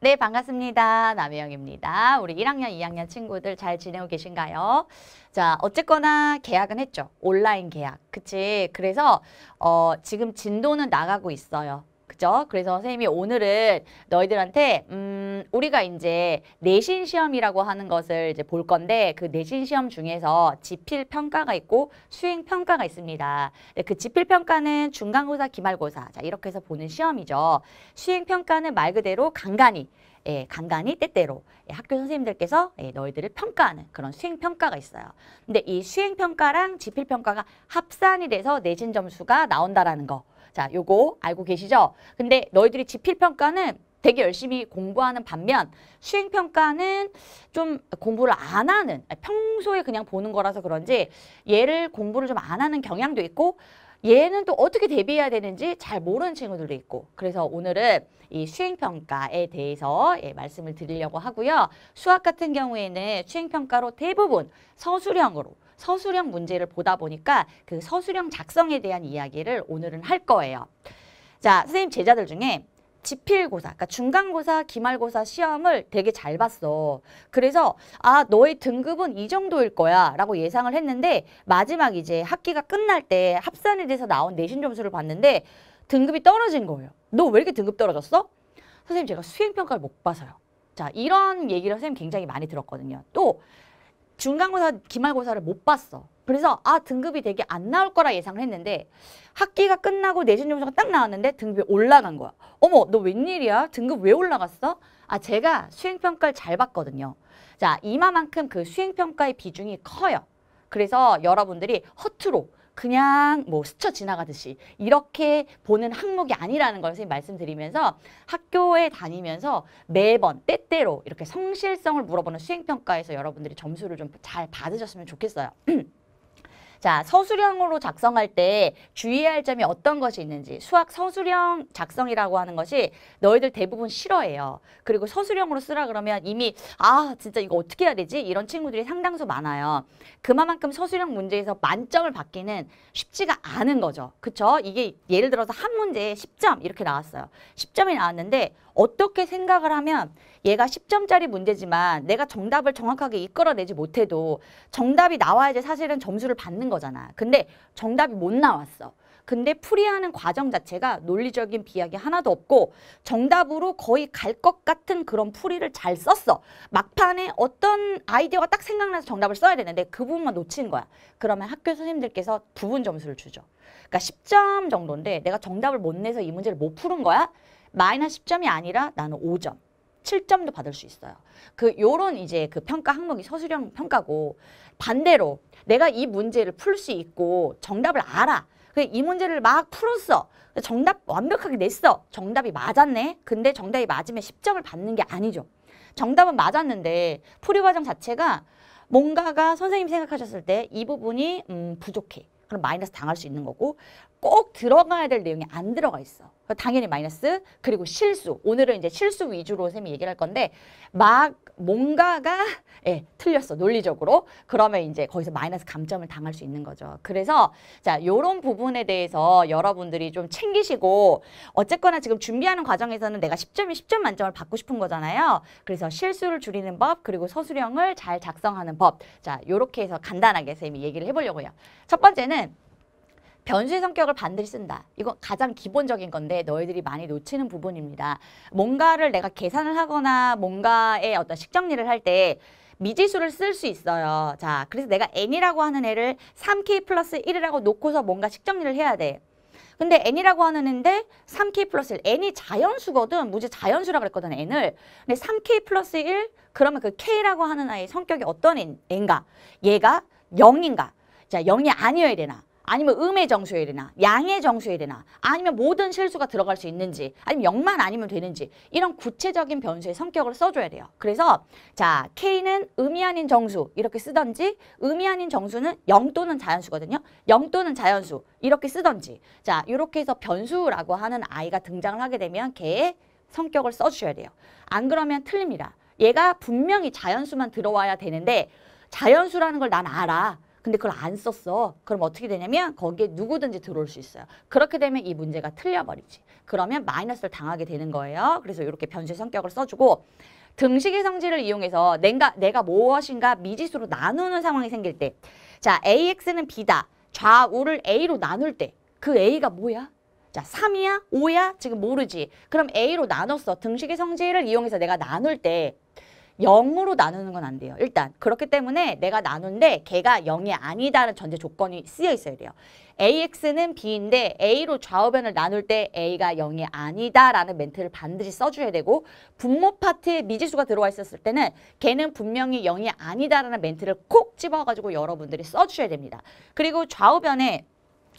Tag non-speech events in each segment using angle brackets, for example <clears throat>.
네, 반갑습니다. 남혜영입니다. 우리 1학년, 2학년 친구들 잘 지내고 계신가요? 자, 어쨌거나 계약은 했죠. 온라인 계약. 그치? 그래서 어, 지금 진도는 나가고 있어요. 그죠? 그래서 선생님이 오늘은 너희들한테 음, 우리가 이제 내신 시험이라고 하는 것을 이제 볼 건데 그 내신 시험 중에서 지필 평가가 있고 수행 평가가 있습니다. 네, 그 지필 평가는 중간고사, 기말고사 자 이렇게 해서 보는 시험이죠. 수행 평가는 말 그대로 간간히 예, 간간히 때때로 예, 학교 선생님들께서 예, 너희들을 평가하는 그런 수행평가가 있어요. 근데 이 수행평가랑 지필평가가 합산이 돼서 내신 점수가 나온다라는 거. 자, 요거 알고 계시죠? 근데 너희들이 지필평가는 되게 열심히 공부하는 반면 수행평가는 좀 공부를 안 하는 평소에 그냥 보는 거라서 그런지 얘를 공부를 좀 안 하는 경향도 있고 얘는 또 어떻게 대비해야 되는지 잘 모르는 친구들도 있고 그래서 오늘은 이 수행평가에 대해서 예, 말씀을 드리려고 하고요. 수학 같은 경우에는 수행평가로 대부분 서술형으로 서술형 문제를 보다 보니까 그 서술형 작성에 대한 이야기를 오늘은 할 거예요. 자, 선생님 제자들 중에 지필고사, 그러니까 중간고사, 기말고사 시험을 되게 잘 봤어. 그래서 아 너의 등급은 이 정도일 거야 라고 예상을 했는데 마지막 이제 학기가 끝날 때 합산에 대해서 나온 내신 점수를 봤는데 등급이 떨어진 거예요. 너 왜 이렇게 등급 떨어졌어? 선생님 제가 수행평가를 못 봐서요. 자 이런 얘기를 선생님 굉장히 많이 들었거든요. 또 중간고사, 기말고사를 못 봤어. 그래서 아 등급이 되게 안 나올 거라 예상을 했는데 학기가 끝나고 내신 점수가 딱 나왔는데 등급이 올라간 거야. 어머 너 웬일이야? 등급 왜 올라갔어? 아 제가 수행평가를 잘 봤거든요. 자 이마만큼 그 수행평가의 비중이 커요. 그래서 여러분들이 허투루 그냥 뭐 스쳐 지나가듯이 이렇게 보는 항목이 아니라는 걸 선생님 말씀드리면서 학교에 다니면서 매번 때때로 이렇게 성실성을 물어보는 수행평가에서 여러분들이 점수를 좀 잘 받으셨으면 좋겠어요. <clears throat> 자, 서술형으로 작성할 때 주의해야 할 점이 어떤 것이 있는지 수학 서술형 작성이라고 하는 것이 너희들 대부분 싫어해요. 그리고 서술형으로 쓰라 그러면 이미 아 진짜 이거 어떻게 해야 되지? 이런 친구들이 상당수 많아요. 그만큼 서술형 문제에서 만점을 받기는 쉽지가 않은 거죠. 그쵸? 이게 예를 들어서 한 문제에 10점 이렇게 나왔어요. 10점이 나왔는데 어떻게 생각을 하면 얘가 10점짜리 문제지만 내가 정답을 정확하게 이끌어내지 못해도 정답이 나와야지 사실은 점수를 받는 거잖아. 근데 정답이 못 나왔어. 근데 풀이하는 과정 자체가 논리적인 비약이 하나도 없고 정답으로 거의 갈 것 같은 그런 풀이를 잘 썼어. 막판에 어떤 아이디어가 딱 생각나서 정답을 써야 되는데 그 부분만 놓친 거야. 그러면 학교 선생님들께서 부분 점수를 주죠. 그러니까 10점 정도인데 내가 정답을 못 내서 이 문제를 못 푸는 거야? 마이너스 10점이 아니라 나는 5점. 7점도 받을 수 있어요. 그 요런 이제 그 평가 항목이 서술형 평가고 반대로 내가 이 문제를 풀 수 있고 정답을 알아. 그 이 문제를 막 풀었어. 그 정답 완벽하게 냈어. 정답이 맞았네. 근데 정답이 맞으면 10점을 받는 게 아니죠. 정답은 맞았는데 풀이 과정 자체가 뭔가가 선생님 생각하셨을 때 이 부분이 음, 부족해. 그럼 마이너스 당할 수 있는 거고 꼭 들어가야 될 내용이 안 들어가 있어. 당연히 마이너스 그리고 실수 오늘은 이제 실수 위주로 쌤이 얘기를 할 건데 막 뭔가가 예, 틀렸어 논리적으로 그러면 이제 거기서 마이너스 감점을 당할 수 있는 거죠 그래서 자 요런 부분에 대해서 여러분들이 좀 챙기시고 어쨌거나 지금 준비하는 과정에서는 내가 10점이 10점 만점을 받고 싶은 거잖아요 그래서 실수를 줄이는 법 그리고 서술형을 잘 작성하는 법자 요렇게 해서 간단하게 쌤이 얘기를 해보려고 요첫 번째는 변수의 성격을 반드시 쓴다. 이건 가장 기본적인 건데 너희들이 많이 놓치는 부분입니다. 뭔가를 내가 계산을 하거나 뭔가의 어떤 식정리를 할 때 미지수를 쓸 수 있어요. 자, 그래서 내가 n이라고 하는 애를 3k 플러스 1이라고 놓고서 뭔가 식정리를 해야 돼. 근데 n이라고 하는데 3k 플러스 1, n이 자연수거든. 무지 자연수라 그랬거든, n을. 근데 3k 플러스 1, 그러면 그 k라고 하는 아이 의 성격이 어떤 n가? 얘가 0인가? 자, 0이 아니어야 되나? 아니면 음의 정수일이나 양의 정수일이나 아니면 모든 실수가 들어갈 수 있는지 아니면 0만 아니면 되는지 이런 구체적인 변수의 성격을 써줘야 돼요. 그래서 자 K는 음이 아닌 정수 이렇게 쓰던지 음이 아닌 정수는 0 또는 자연수거든요. 0 또는 자연수 이렇게 쓰던지 자 이렇게 해서 변수라고 하는 아이가 등장을 하게 되면 걔의 성격을 써주셔야 돼요. 안 그러면 틀립니다. 얘가 분명히 자연수만 들어와야 되는데 자연수라는 걸 난 알아. 근데 그걸 안 썼어. 그럼 어떻게 되냐면 거기에 누구든지 들어올 수 있어요. 그렇게 되면 이 문제가 틀려버리지. 그러면 마이너스를 당하게 되는 거예요. 그래서 이렇게 변수의 성격을 써주고 등식의 성질을 이용해서 내가, 내가 무엇인가 미지수로 나누는 상황이 생길 때 자, AX는 B다. 좌우를 A로 나눌 때 그 A가 뭐야? 자, 3이야? 5야? 지금 모르지. 그럼 A로 나눴어. 등식의 성질을 이용해서 내가 나눌 때 영으로 나누는 건 안 돼요. 일단 그렇기 때문에 내가 나눈데 걔가 영이 아니다는 전제 조건이 쓰여 있어야 돼요. AX는 B인데 A로 좌우변을 나눌 때 A가 영이 아니다라는 멘트를 반드시 써줘야 되고 분모 파트에 미지수가 들어와 있었을 때는 걔는 분명히 영이 아니다라는 멘트를 콕 집어가지고 여러분들이 써주셔야 됩니다. 그리고 좌우변에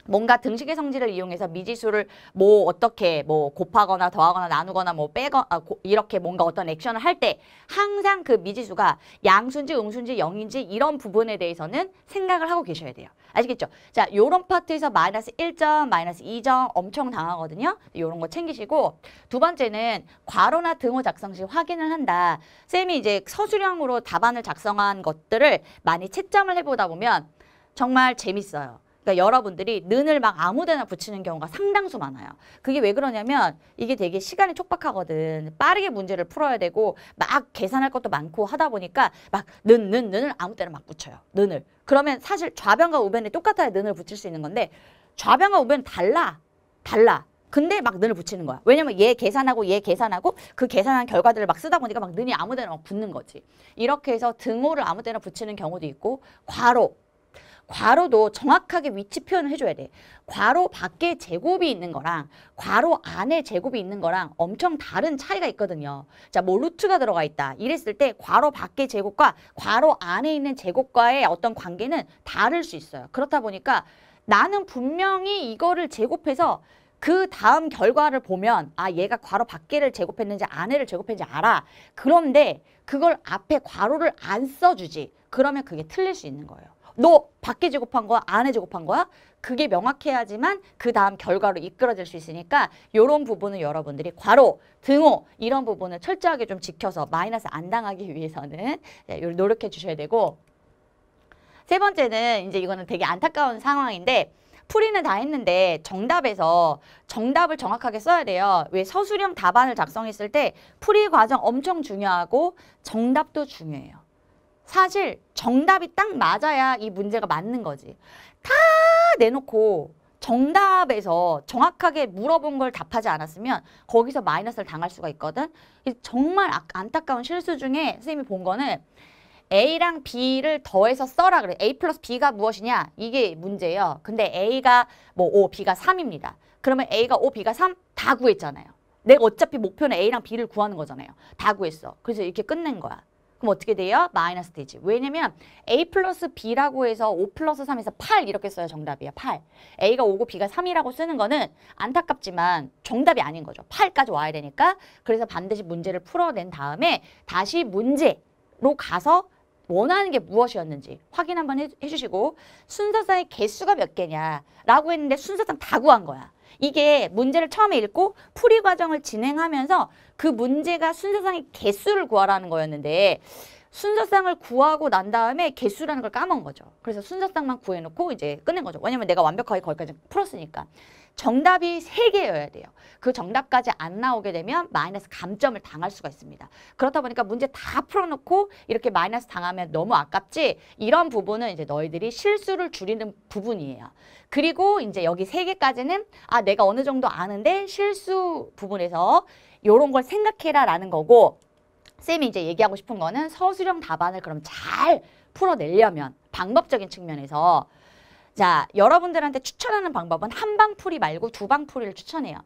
뭔가 등식의 성질을 이용해서 미지수를 뭐 어떻게 뭐 곱하거나 더하거나 나누거나 뭐 빼거 아, 고, 이렇게 뭔가 어떤 액션을 할 때 항상 그 미지수가 양수인지 음수인지 영인지 이런 부분에 대해서는 생각을 하고 계셔야 돼요. 아시겠죠? 자, 요런 파트에서 마이너스 1점, 마이너스 2점 엄청 당하거든요. 요런 거 챙기시고 두 번째는 괄호나 등호 작성 시 확인을 한다. 쌤이 이제 서술형으로 답안을 작성한 것들을 많이 채점을 해보다 보면 정말 재밌어요. 그러니까 여러분들이 는을 막 아무데나 붙이는 경우가 상당수 많아요. 그게 왜 그러냐면 이게 되게 시간이 촉박하거든. 빠르게 문제를 풀어야 되고 막 계산할 것도 많고 하다 보니까 막 는, 는, 는을 아무데나 막 붙여요. 는을. 그러면 사실 좌변과 우변이 똑같아야 는을 붙일 수 있는 건데 좌변과 우변 달라. 달라. 근데 막 는을 붙이는 거야. 왜냐면 얘 계산하고 얘 계산하고 그 계산한 결과들을 막 쓰다 보니까 막 는이 아무데나 막 붙는 거지. 이렇게 해서 등호를 아무데나 붙이는 경우도 있고 괄호 괄호도 정확하게 위치 표현을 해줘야 돼. 괄호 밖에 제곱이 있는 거랑 괄호 안에 제곱이 있는 거랑 엄청 다른 차이가 있거든요. 자, 뭐 루트가 들어가 있다. 이랬을 때 괄호 밖에 제곱과 괄호 안에 있는 제곱과의 어떤 관계는 다를 수 있어요. 그렇다 보니까 나는 분명히 이거를 제곱해서 그 다음 결과를 보면 아 얘가 괄호 밖에를 제곱했는지 안에를 제곱했는지 알아. 그런데 그걸 앞에 괄호를 안 써주지. 그러면 그게 틀릴 수 있는 거예요. 너 밖에 지급한 거야? 안에 지급한 거야? 그게 명확해야지만 그 다음 결과로 이끌어질 수 있으니까 이런 부분은 여러분들이 괄호, 등호 이런 부분을 철저하게 좀 지켜서 마이너스 안 당하기 위해서는 네, 노력해 주셔야 되고 세 번째는 이제 이거는 되게 안타까운 상황인데 풀이는 다 했는데 정답에서 정답을 정확하게 써야 돼요. 왜 서술형 답안을 작성했을 때 풀이 과정 엄청 중요하고 정답도 중요해요. 사실 정답이 딱 맞아야 이 문제가 맞는 거지. 다 내놓고 정답에서 정확하게 물어본 걸 답하지 않았으면 거기서 마이너스를 당할 수가 있거든. 정말 아, 안타까운 실수 중에 선생님이 본 거는 A랑 B를 더해서 써라 그래. A 플러스 B가 무엇이냐? 이게 문제예요. 근데 A가 뭐 5, B가 3입니다. 그러면 A가 5, B가 3 다 구했잖아요. 내가 어차피 목표는 A랑 B를 구하는 거잖아요. 다 구했어. 그래서 이렇게 끝낸 거야. 그럼 어떻게 돼요? 마이너스 되지. 왜냐면 A 플러스 B라고 해서 5 플러스 3에서 8 이렇게 써야 정답이야. 에 8. A가 5고 B가 3이라고 쓰는 거는 안타깝지만 정답이 아닌 거죠. 8까지 와야 되니까. 그래서 반드시 문제를 풀어낸 다음에 다시 문제로 가서 원하는 게 무엇이었는지 확인 한번 해주시고 순서상의 개수가 몇 개냐라고 했는데 순서상 다 구한 거야. 이게 문제를 처음에 읽고 풀이 과정을 진행하면서 그 문제가 순서상의 개수를 구하라는 거였는데 순서상을 구하고 난 다음에 개수라는 걸 까먹은 거죠. 그래서 순서상만 구해놓고 이제 끝낸 거죠. 왜냐면 내가 완벽하게 거기까지 풀었으니까. 정답이 세개여야 돼요. 그 정답까지 안 나오게 되면 마이너스 감점을 당할 수가 있습니다. 그렇다 보니까 문제 다 풀어놓고 이렇게 마이너스 당하면 너무 아깝지 이런 부분은 이제 너희들이 실수를 줄이는 부분이에요. 그리고 이제 여기 세개까지는아 내가 어느 정도 아는데 실수 부분에서 요런 걸 생각해라 라는 거고 쌤이 이제 얘기하고 싶은 거는 서술형 답안을 그럼 잘 풀어내려면 방법적인 측면에서 자 여러분들한테 추천하는 방법은 한 방풀이 말고 두 방풀이를 추천해요.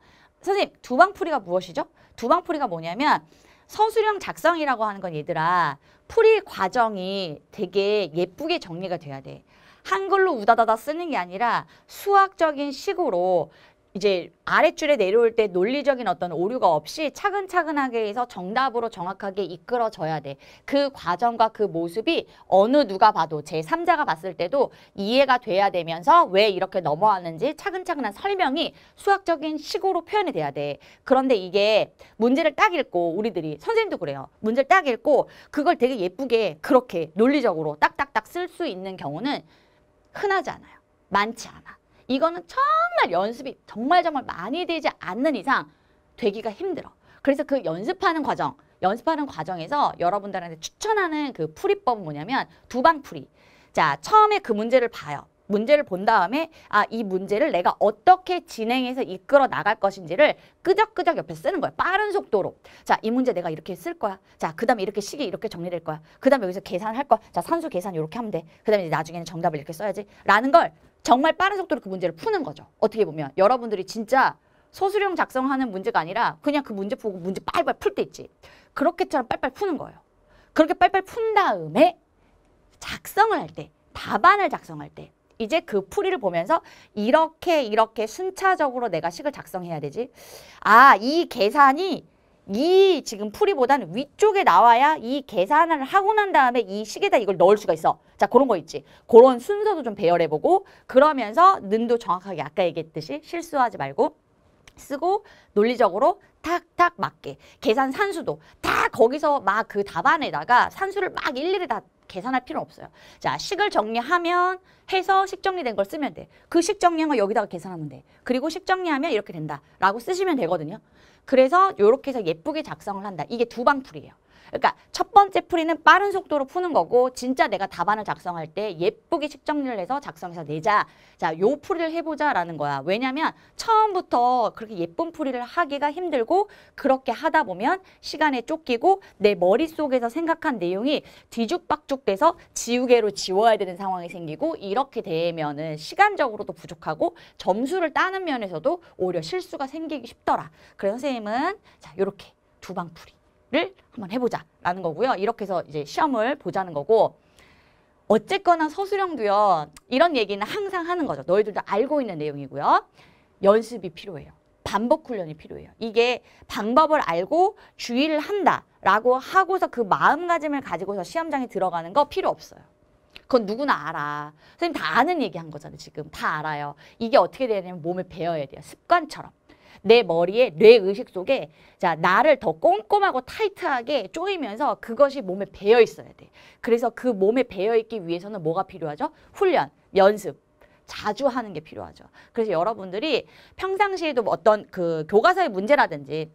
선생님 두 방풀이가 무엇이죠? 두 방풀이가 뭐냐면 서술형 작성이라고 하는 건 얘들아 풀이 과정이 되게 예쁘게 정리가 돼야 돼. 한글로 우다다다 쓰는 게 아니라 수학적인 식으로 이제 아랫줄에 내려올 때 논리적인 어떤 오류가 없이 차근차근하게 해서 정답으로 정확하게 이끌어져야 돼. 그 과정과 그 모습이 어느 누가 봐도 제3자가 봤을 때도 이해가 돼야 되면서 왜 이렇게 넘어왔는지 차근차근한 설명이 수학적인 식으로 표현이 돼야 돼. 그런데 이게 문제를 딱 읽고 우리들이 선생님도 그래요. 문제를 딱 읽고 그걸 되게 예쁘게 그렇게 논리적으로 딱딱딱 쓸 수 있는 경우는 흔하지 않아요. 많지 않아. 이거는 정말 연습이 정말 정말 많이 되지 않는 이상 되기가 힘들어. 그래서 그 연습하는 과정, 연습하는 과정에서 여러분들한테 추천하는 그 풀이법은 뭐냐면 두방풀이. 자, 처음에 그 문제를 봐요. 문제를 본 다음에 아 이 문제를 내가 어떻게 진행해서 이끌어 나갈 것인지를 끄적끄적 옆에 쓰는 거야 빠른 속도로 자 이 문제 내가 이렇게 쓸 거야 자그 다음에 이렇게 시이 이렇게 정리될 거야 그 다음에 여기서 계산할 거야 자 산수 계산 이렇게 하면 돼그 다음에 나중에는 정답을 이렇게 써야지 라는 걸 정말 빠른 속도로 그 문제를 푸는 거죠. 어떻게 보면 여러분들이 진짜 소수령 작성하는 문제가 아니라 그냥 그 문제 보고 문제 빨빨 리리풀 때 있지. 그렇게처럼 빨빨 리리 푸는 거예요. 그렇게 빨빨 리리푼 다음에 작성을 할 때, 답안을 작성할 때 이제 그 풀이를 보면서 이렇게 이렇게 순차적으로 내가 식을 작성해야 되지. 아, 이 계산이 이 지금 풀이보다는 위쪽에 나와야 이 계산을 하고 난 다음에 이 식에다 이걸 넣을 수가 있어. 자 그런 거 있지. 그런 순서도 좀 배열해보고 그러면서 는도 정확하게 아까 얘기했듯이 실수하지 말고 쓰고 논리적으로 탁탁 맞게 계산 산수도 다 거기서 막 그 답안에다가 산수를 막 일일이 다 계산할 필요 없어요. 자, 식을 정리하면 해서 식정리된 걸 쓰면 돼. 그 식정리한 걸 여기다가 계산하면 돼. 그리고 식정리하면 이렇게 된다라고 쓰시면 되거든요. 그래서 이렇게 해서 예쁘게 작성을 한다. 이게 두 방풀이에요. 그러니까 첫 번째 풀이는 빠른 속도로 푸는 거고 진짜 내가 답안을 작성할 때 예쁘게 측정률을 해서 작성해서 내자. 자, 요 풀이를 해보자라는 거야. 왜냐면 처음부터 그렇게 예쁜 풀이를 하기가 힘들고 그렇게 하다 보면 시간에 쫓기고 내 머릿속에서 생각한 내용이 뒤죽박죽 돼서 지우개로 지워야 되는 상황이 생기고 이렇게 되면은 시간적으로도 부족하고 점수를 따는 면에서도 오히려 실수가 생기기 쉽더라. 그래서 선생님은 자, 요렇게 두 방 풀이. 를 한번 해보자라는 거고요. 이렇게 해서 이제 시험을 보자는 거고 어쨌거나 서술형도요. 이런 얘기는 항상 하는 거죠. 너희들도 알고 있는 내용이고요. 연습이 필요해요. 반복 훈련이 필요해요. 이게 방법을 알고 주의를 한다라고 하고서 그 마음가짐을 가지고서 시험장에 들어가는 거 필요 없어요. 그건 누구나 알아. 선생님 다 아는 얘기 한 거잖아요. 지금 다 알아요. 이게 어떻게 되냐면 몸에 배어야 돼요. 습관처럼. 내 머리의 뇌의식 속에 자 나를 더 꼼꼼하고 타이트하게 조이면서 그것이 몸에 배어 있어야 돼. 그래서 그 몸에 배어 있기 위해서는 뭐가 필요하죠? 훈련, 연습, 자주 하는 게 필요하죠. 그래서 여러분들이 평상시에도 어떤 그 교과서의 문제라든지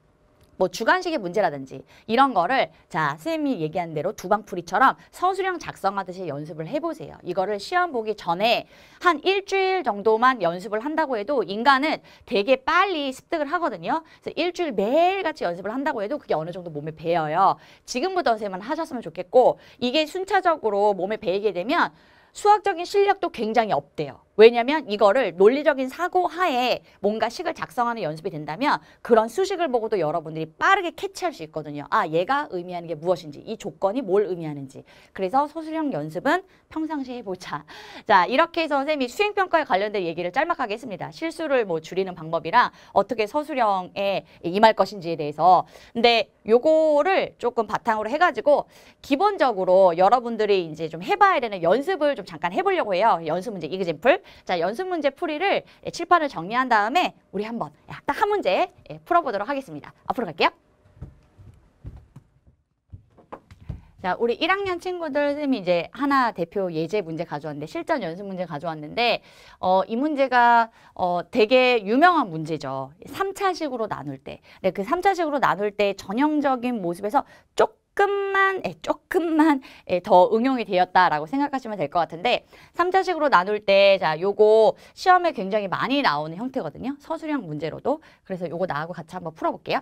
뭐주관식의 문제라든지 이런 거를 자 선생님이 얘기한 대로 두방풀이처럼 서술형 작성하듯이 연습을 해보세요. 이거를 시험 보기 전에 한 일주일 정도만 연습을 한다고 해도 인간은 되게 빨리 습득을 하거든요. 그래서 일주일 매일같이 연습을 한다고 해도 그게 어느 정도 몸에 배어요. 지금부터 선생님은 하셨으면 좋겠고 이게 순차적으로 몸에 배이게 되면 수학적인 실력도 굉장히 업돼요. 왜냐면 이거를 논리적인 사고 하에 뭔가 식을 작성하는 연습이 된다면 그런 수식을 보고도 여러분들이 빠르게 캐치할 수 있거든요. 아 얘가 의미하는 게 무엇인지 이 조건이 뭘 의미하는지 그래서 서술형 연습은 평상시에 해보자. <laughs> 자 이렇게 해서 선생님이 수행평가에 관련된 얘기를 짤막하게 했습니다. 실수를 뭐 줄이는 방법이랑 어떻게 서술형에 임할 것인지에 대해서 근데 요거를 조금 바탕으로 해가지고 기본적으로 여러분들이 이제 좀 해봐야 되는 연습을 좀 잠깐 해보려고 해요. 연습 문제 이그젠플 자 연습 문제 풀이를 예, 칠판을 정리한 다음에 우리 한번 딱 한 문제 예, 풀어보도록 하겠습니다. 앞으로 갈게요. 자, 우리 1학년 친구들 선생님이 이제 하나 대표 예제 문제 가져왔는데 실전 연습 문제 가져왔는데 어, 이 문제가 어, 되게 유명한 문제죠. 3차식으로 나눌 때. 네, 그 3차식으로 나눌 때 전형적인 모습에서 조금 조금만 예, 조금만 예, 더 응용이 되었다라고 생각하시면 될 것 같은데 삼자식으로 나눌 때 자 요거 시험에 굉장히 많이 나오는 형태거든요. 서술형 문제로도 그래서 요거 나하고 같이 한번 풀어볼게요.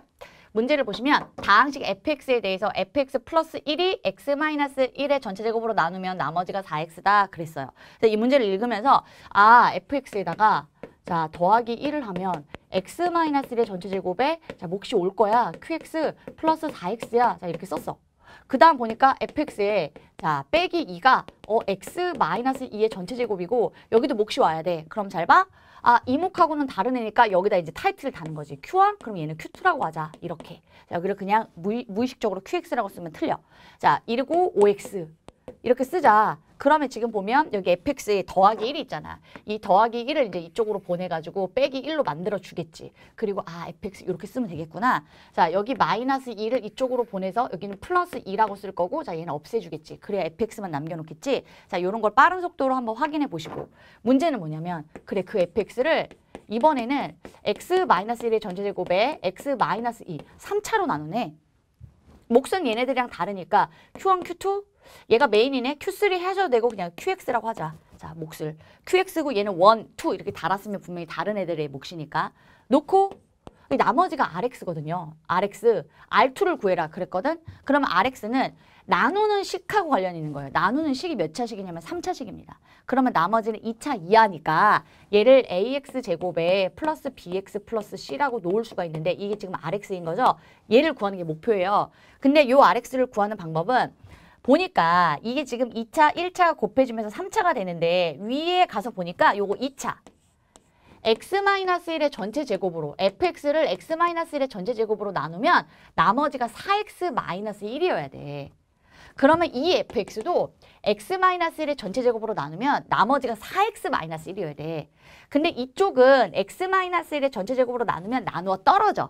문제를 보시면 다항식 fx에 대해서 fx 플러스 1이 x 마이너스 1의 전체 제곱으로 나누면 나머지가 4x다 그랬어요. 그래서 이 문제를 읽으면서 아 fx에다가 자, 더하기 1을 하면 x-1의 전체 제곱에 자, 몫이 올 거야. qx 플러스 4x야. 자, 이렇게 썼어. 그 다음 보니까 fx에 자 빼기 2가 어 x-2의 전체 제곱이고 여기도 몫이 와야 돼. 그럼 잘 봐. 아, 이목하고는 다른 애니까 여기다 이제 타이틀을 다는 거지. Q1? 그럼 얘는 Q2라고 하자. 이렇게. 자, 여기를 그냥 무의, 무의식적으로 QX라고 쓰면 틀려. 자, 이러고 OX. 이렇게 쓰자. 그러면 지금 보면 여기 fx에 더하기 1이 있잖아. 이 더하기 1을 이제 이쪽으로 보내가지고 빼기 1로 만들어주겠지. 그리고 아 fx 이렇게 쓰면 되겠구나. 자 여기 마이너스 2를 이쪽으로 보내서 여기는 플러스 2라고 쓸 거고 자 얘는 없애주겠지. 그래야 fx만 남겨놓겠지. 자 이런 걸 빠른 속도로 한번 확인해 보시고 문제는 뭐냐면 그래 그 fx를 이번에는 x-1의 전체제곱에 x-2 3차로 나누네. 목선 얘네들이랑 다르니까 q1, q2, 얘가 메인이네. Q3 해줘도 되고 그냥 QX라고 하자. 자, 몫을. QX고 얘는 1, 2 이렇게 달았으면 분명히 다른 애들의 몫이니까. 놓고 나머지가 RX거든요. RX, R2를 구해라 그랬거든. 그러면 RX는 나누는 식하고 관련이 있는 거예요. 나누는 식이 몇 차식이냐면 3차식입니다. 그러면 나머지는 2차 이하니까 얘를 AX 제곱에 플러스 BX 플러스 C라고 놓을 수가 있는데 이게 지금 RX인 거죠. 얘를 구하는 게 목표예요. 근데 요 RX를 구하는 방법은 보니까 이게 지금 2차, 1차 곱해주면서 3차가 되는데 위에 가서 보니까 요거 2차. x-1의 전체 제곱으로 fx를 x-1의 전체 제곱으로 나누면 나머지가 4x-1이어야 돼. 그러면 이 fx도 x-1의 전체 제곱으로 나누면 나머지가 4x-1이어야 돼. 근데 이쪽은 x-1의 전체 제곱으로 나누면 나누어 떨어져.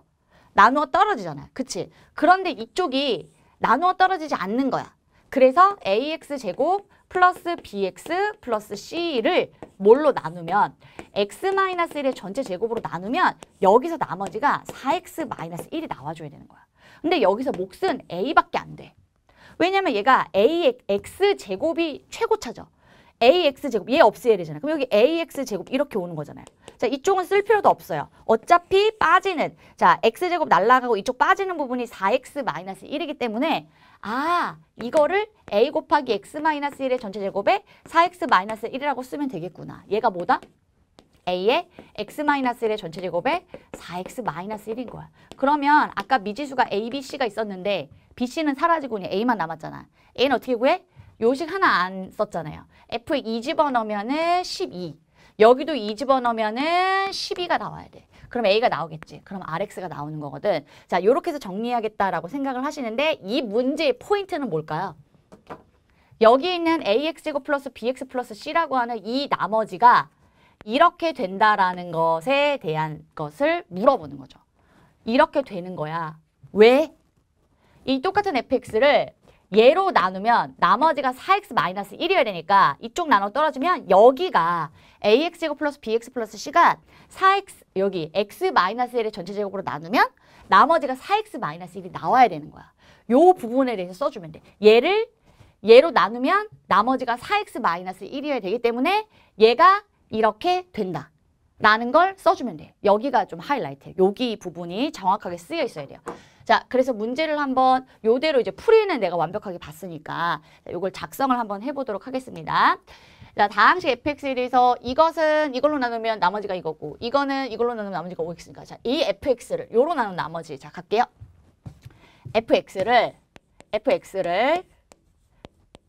나누어 떨어지잖아. 그치? 그런데 이쪽이 나누어 떨어지지 않는 거야. 그래서 ax제곱 플러스 bx 플러스 c를 뭘로 나누면 x-1의 전체 제곱으로 나누면 여기서 나머지가 4x-1이 나와줘야 되는 거야. 근데 여기서 몫은 a밖에 안 돼. 왜냐면 얘가 ax 제곱이 최고차죠. ax제곱 얘없애야되잖아요 그럼 여기 ax제곱 이렇게 오는 거잖아요. 자 이쪽은 쓸 필요도 없어요. 어차피 빠지는 자 x제곱 날라가고 이쪽 빠지는 부분이 4x-1이기 때문에 아 이거를 a 곱하기 x-1의 전체 제곱에 4x-1이라고 쓰면 되겠구나. 얘가 뭐다? a의 x-1의 전체 제곱에 4x-1인 거야. 그러면 아까 미지수가 a, b, c가 있었는데 b, c는 사라지고 그냥 a만 남았잖아. a는 어떻게 구해? 요식 하나 안 썼잖아요. F 2집어넣으면은 12. 여기도 2집어넣으면은 12가 나와야 돼. 그럼 A가 나오겠지. 그럼 RX가 나오는 거거든. 자, 요렇게 해서 정리하겠다라고 생각을 하시는데 이 문제의 포인트는 뭘까요? 여기 있는 AX제곱 플러스 BX 플러스 C라고 하는 이 나머지가 이렇게 된다라는 것에 대한 것을 물어보는 거죠. 이렇게 되는 거야. 왜? 이 똑같은 fx를 얘로 나누면 나머지가 4x-1이어야 되니까 이쪽 나눠 떨어지면 여기가 ax제곱 플러스 bx 플러스 c가 4x 여기 x-1의 전체 제곱으로 나누면 나머지가 4x-1이 나와야 되는 거야. 요 부분에 대해서 써주면 돼. 얘를 얘로 나누면 나머지가 4x-1이어야 되기 때문에 얘가 이렇게 된다. 라는 걸 써주면 돼 여기가 좀 하이라이트예요. 여기 부분이 정확하게 쓰여 있어야 돼요. 자, 그래서 문제를 한번 요대로 이제 풀이는 내가 완벽하게 봤으니까 요걸 작성을 한번 해보도록 하겠습니다. 자, 다항식 fx에 대해서 이것은 이걸로 나누면 나머지가 이거고 이거는 이걸로 나누면 나머지가 오엑스니까 자, 이 fx를 요로 나눈 나머지 자, 갈게요. fx를 fx를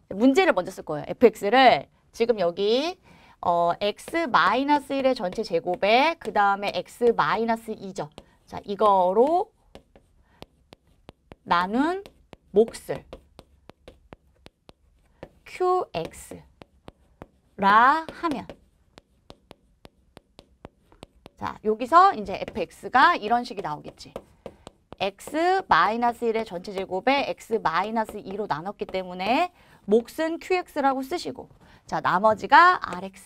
문제를 먼저 쓸 거예요. fx를 지금 여기 어, x 1의 전체 제곱에 그 다음에 x 2죠. 자, 이거로 나눈 몫을 qx라 하면 자 여기서 이제 fx가 이런 식이 나오겠지. x 마이너스 1의 전체 제곱에 x 마이너스 2로 나눴기 때문에 몫은 qx라고 쓰시고 자 나머지가 rx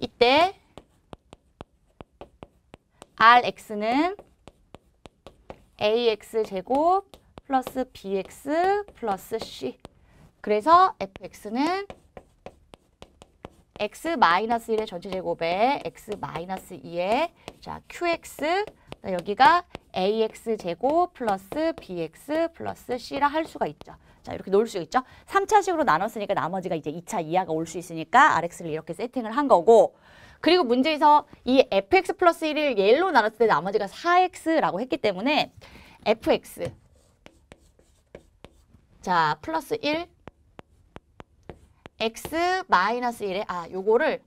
이때 rx는 ax 제곱 플러스 bx 플러스 c 그래서 fx는 x 마이너스 1의 전체 제곱에 x 마이너스 2의 자 qx 여기가 ax 제곱 플러스 bx 플러스 c라 할 수가 있죠. 자 이렇게 놓을 수 있죠. 3차식으로 나눴으니까 나머지가 이제 2차 이하가 올 수 있으니까 rx를 이렇게 세팅을 한 거고 그리고 문제에서 이 fx 플러스 1을 얘로 나눴을 때 나머지가 4x라고 했기 때문에 fx 자 플러스 1 x 마이너스 1에 아 요거를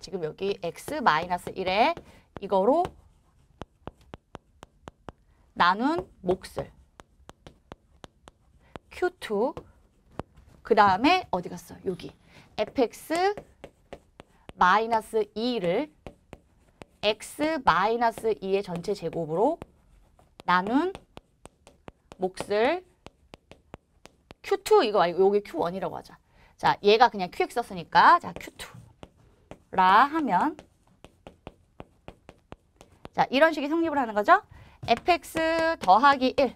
지금 여기 x 마이너스 1에 이거로 나눈 몫을 q2 그 다음에 어디 갔어? 여기. fx 마이너스 2를 x 마이너스 2의 전체 제곱으로 나눈 몫을 q2 이거 말고 여기 q1이라고 하자. 자, 얘가 그냥 qx 썼으니까 자, q2라 하면 자, 이런 식의 성립을 하는 거죠. fx 더하기 1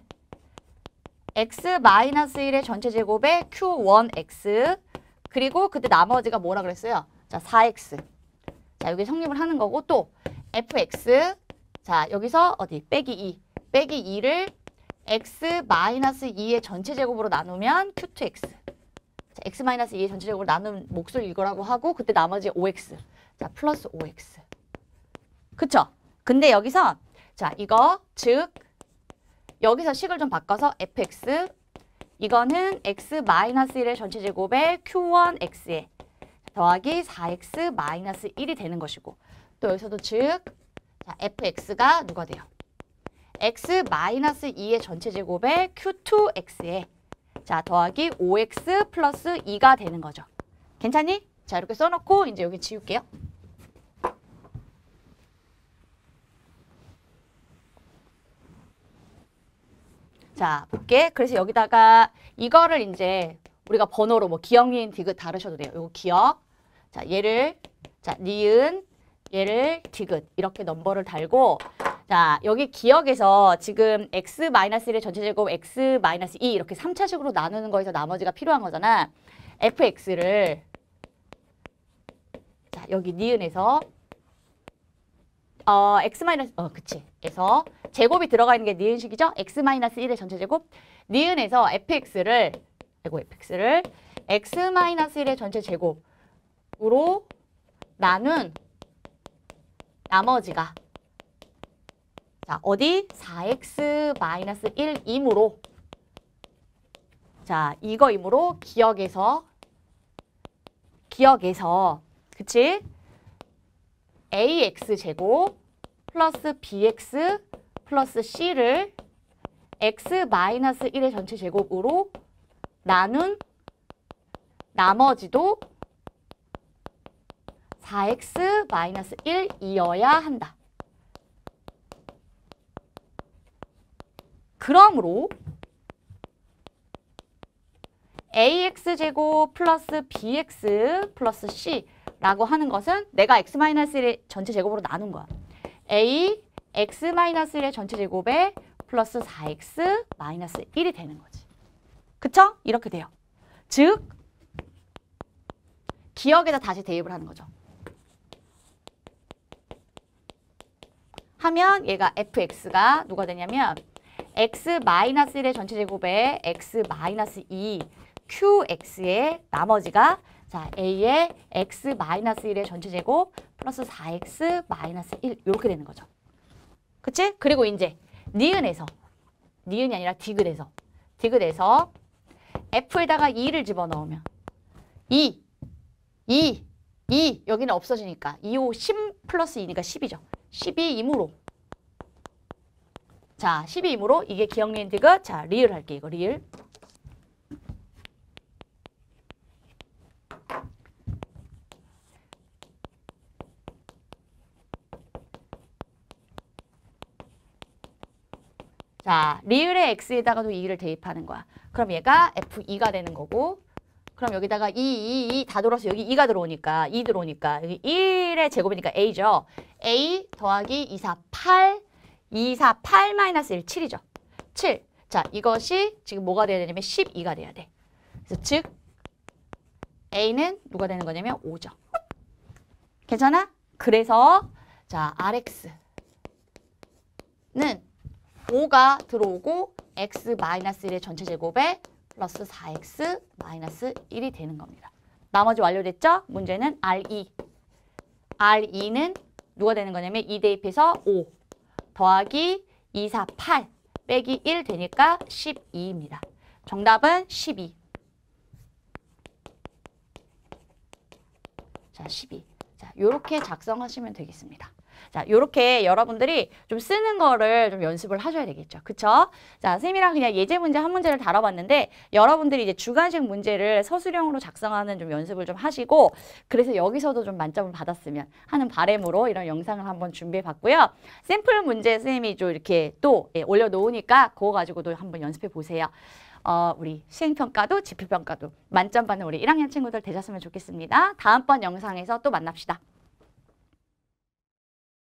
x-1의 전체 제곱에 q1x 그리고 그때 나머지가 뭐라 그랬어요? 자, 4x. 자, 여기 성립을 하는 거고 또 fx 자, 여기서 어디? 빼기 2. 빼기 2를 x-2의 전체 제곱으로 나누면 q2x. 자, x-2의 전체 제곱으로 나눈 몫을 이거라고 하고 그때 나머지 5x. 자, 플러스 5x. 그쵸? 근데 여기서 자, 이거 즉 여기서 식을 좀 바꿔서 fx 이거는 x 1의 전체 제곱에 q1x에 더하기 4x 1이 되는 것이고 또 여기서도 즉 fx가 누가 돼요? x 2의 전체 제곱에 q2x에 자 더하기 5x 플러스 2가 되는 거죠. 괜찮니? 자 이렇게 써놓고 이제 여기 지울게요. 자, 볼게. 그래서 여기다가 이거를 이제 우리가 번호로 뭐 기억, 니은, 디귿 다르셔도 돼요. 요거 기억. 자, 얘를 자, 니은, 얘를 디귿 이렇게 넘버를 달고 자, 여기 기억에서 지금 x-1의 전체 제곱 x-2 이렇게 3차식으로 나누는 거에서 나머지가 필요한 거잖아. fx를 자, 여기 니은에서 어, x 마이너스 어 그치 에서 제곱이 들어가 있는 게 니은식이죠 x 마이너스 1의 전체 제곱 니은에서 fx를 아이고 fx를 x 마이너스 1의 전체 제곱으로 나눈 나머지가 자 어디 4x 마이너스 1이므로 자 이거이므로 기억에서 기억에서 그치 ax제곱 플러스 bx 플러스 c를 x 1의 전체 제곱으로 나눈 나머지도 4x 1이어야 한다. 그러므로 ax제곱 플러스 bx 플러스 c라고 하는 것은 내가 x-1의 전체 제곱으로 나눈 거야. a x-1의 전체 제곱에 플러스 4x 1이 되는 거지. 그쵸? 이렇게 돼요. 즉, 기억에다 다시 대입을 하는 거죠. 하면 얘가 fx가 누가 되냐면 x 1의 전체 제곱에 x 2 qx의 나머지가 자 a의 x 1의 전체 제곱 플러스 4x 1 이렇게 되는 거죠. 그치? 그리고 이제 니은에서 니은이 아니라 디귿에서 디귿에서 f에다가 2를 집어넣으면 2, 2, 2 여기는 없어지니까 2, 5, 10 플러스 2니까 10이죠. 12이므로 자 12이므로 이게 기억리인 디귿 자 리을 할게 이거 리을 자, 리을의 x에다가도 2를 대입하는 거야. 그럼 얘가 f2가 되는 거고 그럼 여기다가 2, 2, 2 다 돌아서 여기 2가 들어오니까 2 들어오니까 여기 1의 제곱이니까 a죠. a 더하기 2, 4, 8 2, 4, 8 마이너스 1, 7이죠. 7. 자, 이것이 지금 뭐가 돼야 되냐면 12가 돼야 돼. 그래서 즉 a는 누가 되는 거냐면 5죠. 괜찮아? 그래서 자, rx는 5가 들어오고 x 마이너스 1의 전체 제곱에 플러스 4x 마이너스 1이 되는 겁니다. 나머지 완료됐죠? 문제는 R2. R2는 누가 되는 거냐면 2 대입해서 5 더하기 2, 4, 8 빼기 1 되니까 12입니다. 정답은 12. 자, 12. 자, 이렇게 작성하시면 되겠습니다. 자, 요렇게 여러분들이 좀 쓰는 거를 좀 연습을 하셔야 되겠죠. 그쵸? 자, 쌤이랑 그냥 예제 문제 한 문제를 다뤄봤는데 여러분들이 이제 주관식 문제를 서술형으로 작성하는 좀 연습을 좀 하시고 그래서 여기서도 좀 만점을 받았으면 하는 바램으로 이런 영상을 한번 준비해봤고요. 샘플 문제 쌤이 좀 이렇게 또 예, 올려놓으니까 그거 가지고도 한번 연습해 보세요. 어, 우리 수행평가도 지표평가도 만점 받는 우리 1학년 친구들 되셨으면 좋겠습니다. 다음번 영상에서 또 만납시다.